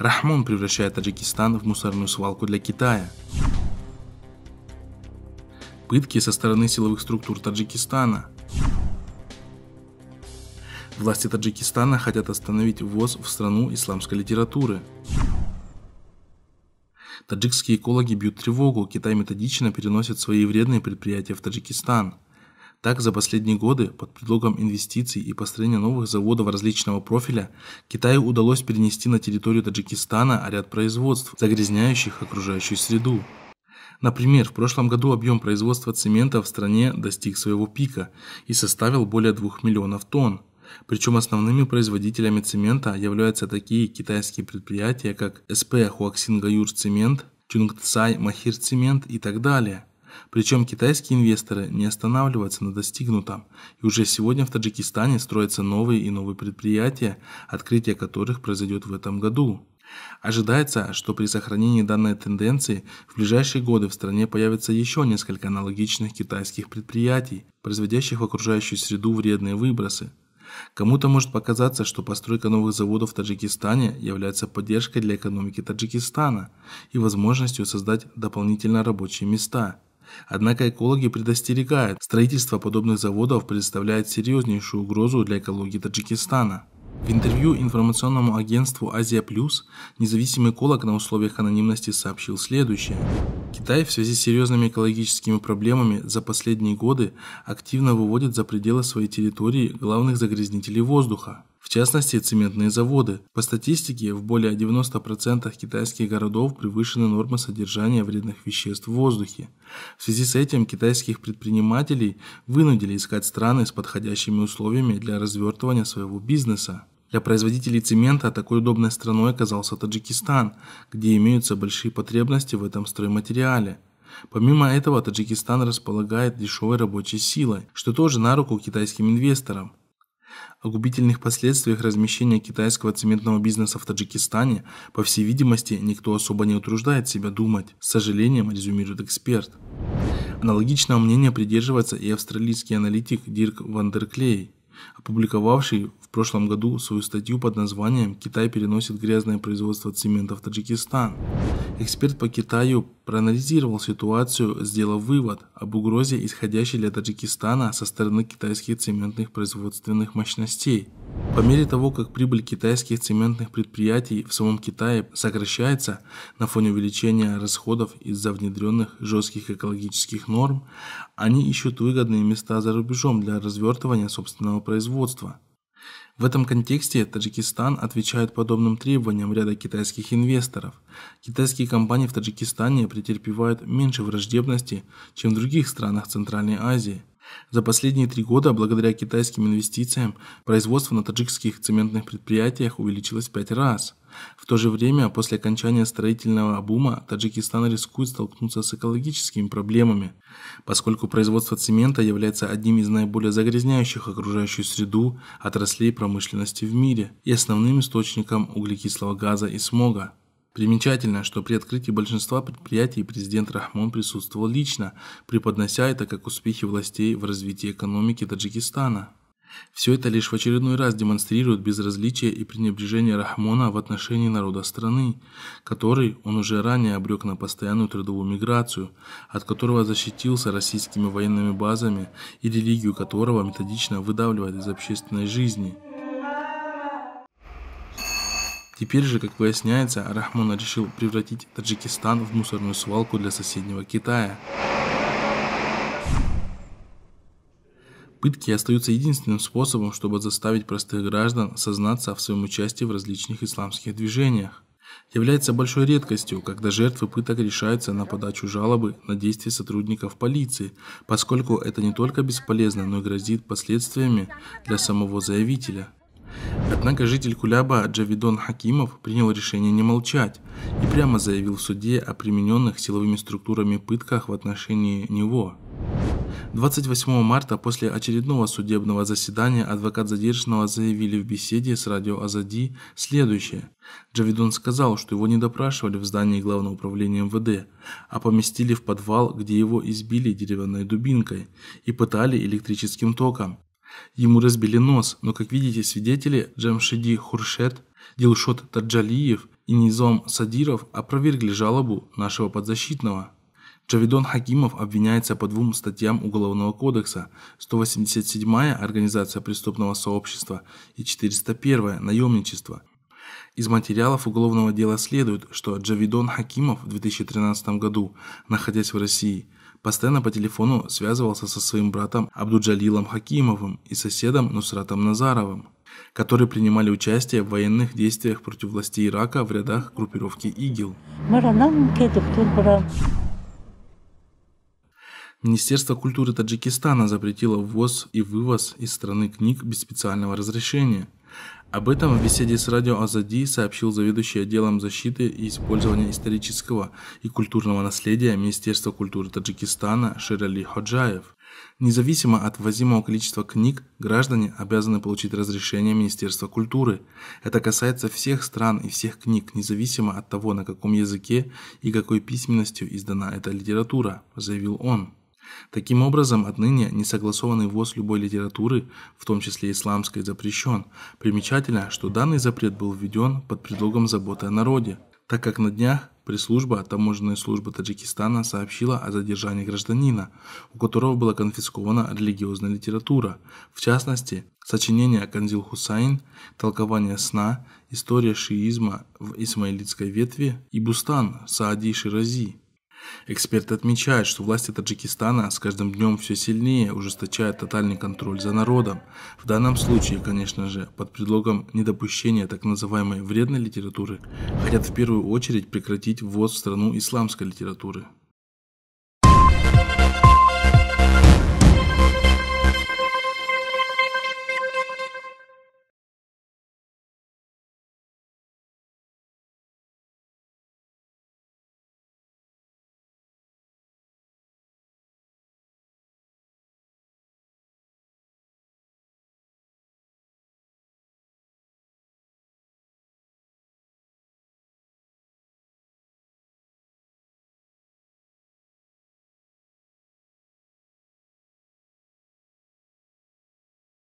Рахмон превращает Таджикистан в мусорную свалку для Китая. Пытки со стороны силовых структур Таджикистана. Власти Таджикистана хотят остановить ввоз в страну исламской литературы. Таджикские экологи бьют тревогу, Китай методично переносит свои вредные предприятия в Таджикистан – так, за последние годы, под предлогом инвестиций и построения новых заводов различного профиля, Китаю удалось перенести на территорию Таджикистана ряд производств, загрязняющих окружающую среду. Например, в прошлом году объем производства цемента в стране достиг своего пика и составил более 2 миллионов тонн. Причем основными производителями цемента являются такие китайские предприятия, как СП Хуаксингаюр Цемент, Чунгцай Махир Цемент и так далее – причем китайские инвесторы не останавливаются на достигнутом. И уже сегодня в Таджикистане строятся новые и новые предприятия, открытие которых произойдет в этом году. Ожидается, что при сохранении данной тенденции в ближайшие годы в стране появится еще несколько аналогичных китайских предприятий, производящих в окружающую среду вредные выбросы. Кому-то может показаться, что постройка новых заводов в Таджикистане является поддержкой для экономики Таджикистана и возможностью создать дополнительно рабочие места – Однако экологи предостерегают, строительство подобных заводов представляет серьезнейшую угрозу для экологии Таджикистана. В интервью информационному агентству «Азия Плюс» независимый эколог на условиях анонимности сообщил следующее. Китай в связи с серьезными экологическими проблемами за последние годы активно выводит за пределы своей территории главных загрязнителей воздуха в частности цементные заводы. По статистике, в более 90% китайских городов превышены нормы содержания вредных веществ в воздухе. В связи с этим китайских предпринимателей вынудили искать страны с подходящими условиями для развертывания своего бизнеса. Для производителей цемента такой удобной страной оказался Таджикистан, где имеются большие потребности в этом стройматериале. Помимо этого, Таджикистан располагает дешевой рабочей силой, что тоже на руку китайским инвесторам. О губительных последствиях размещения китайского цементного бизнеса в Таджикистане, по всей видимости, никто особо не утруждает себя думать, с сожалением резюмирует эксперт. Аналогичного мнения придерживается и австралийский аналитик Дирк Вандерклей опубликовавший в прошлом году свою статью под названием «Китай переносит грязное производство цемента в Таджикистан». Эксперт по Китаю проанализировал ситуацию, сделав вывод об угрозе, исходящей для Таджикистана со стороны китайских цементных производственных мощностей – по мере того, как прибыль китайских цементных предприятий в самом Китае сокращается на фоне увеличения расходов из-за внедренных жестких экологических норм, они ищут выгодные места за рубежом для развертывания собственного производства. В этом контексте Таджикистан отвечает подобным требованиям ряда китайских инвесторов. Китайские компании в Таджикистане претерпевают меньше враждебности, чем в других странах Центральной Азии – за последние три года, благодаря китайским инвестициям, производство на таджикских цементных предприятиях увеличилось пять раз. В то же время, после окончания строительного бума, Таджикистан рискует столкнуться с экологическими проблемами, поскольку производство цемента является одним из наиболее загрязняющих окружающую среду отраслей промышленности в мире и основным источником углекислого газа и смога. Примечательно, что при открытии большинства предприятий президент Рахмон присутствовал лично, преподнося это как успехи властей в развитии экономики Таджикистана. Все это лишь в очередной раз демонстрирует безразличие и пренебрежение Рахмона в отношении народа страны, который он уже ранее обрек на постоянную трудовую миграцию, от которого защитился российскими военными базами и религию которого методично выдавливает из общественной жизни – Теперь же, как выясняется, Рахмон решил превратить Таджикистан в мусорную свалку для соседнего Китая. Пытки остаются единственным способом, чтобы заставить простых граждан сознаться в своем участии в различных исламских движениях. Является большой редкостью, когда жертвы пыток решаются на подачу жалобы на действия сотрудников полиции, поскольку это не только бесполезно, но и грозит последствиями для самого заявителя – Однако житель Куляба Джавидон Хакимов принял решение не молчать и прямо заявил в суде о примененных силовыми структурами пытках в отношении него. 28 марта после очередного судебного заседания адвокат задержанного заявили в беседе с радио Азади следующее. Джавидон сказал, что его не допрашивали в здании Главного управления МВД, а поместили в подвал, где его избили деревянной дубинкой и пытали электрическим током. Ему разбили нос, но, как видите, свидетели Джамшиди Хуршет, Дилшот Таджалиев и Низом Садиров опровергли жалобу нашего подзащитного. Джавидон Хакимов обвиняется по двум статьям Уголовного кодекса 187 я «Организация преступного сообщества» и 401 «Наемничество». Из материалов уголовного дела следует, что Джавидон Хакимов в 2013 году, находясь в России, Постоянно по телефону связывался со своим братом Абдуджалилом Хакимовым и соседом Нусратом Назаровым, которые принимали участие в военных действиях против власти Ирака в рядах группировки ИГИЛ. Министерство культуры Таджикистана запретило ввоз и вывоз из страны книг без специального разрешения. Об этом в беседе с радио Азади сообщил заведующий отделом защиты и использования исторического и культурного наследия Министерства культуры Таджикистана Ширали Ходжаев. Независимо от ввозимого количества книг, граждане обязаны получить разрешение Министерства культуры. Это касается всех стран и всех книг, независимо от того, на каком языке и какой письменностью издана эта литература, заявил он. Таким образом, отныне несогласованный ввоз любой литературы, в том числе исламской, запрещен. Примечательно, что данный запрет был введен под предлогом заботы о народе, так как на днях пресс-служба таможенной службы Таджикистана сообщила о задержании гражданина, у которого была конфискована религиозная литература, в частности, сочинение Канзил Хусайн, толкование сна, история шиизма в исмаилитской ветви и Бустан Саади Ширази. Эксперты отмечают, что власти Таджикистана с каждым днем все сильнее ужесточают тотальный контроль за народом. В данном случае, конечно же, под предлогом недопущения так называемой вредной литературы, хотят в первую очередь прекратить ввоз в страну исламской литературы.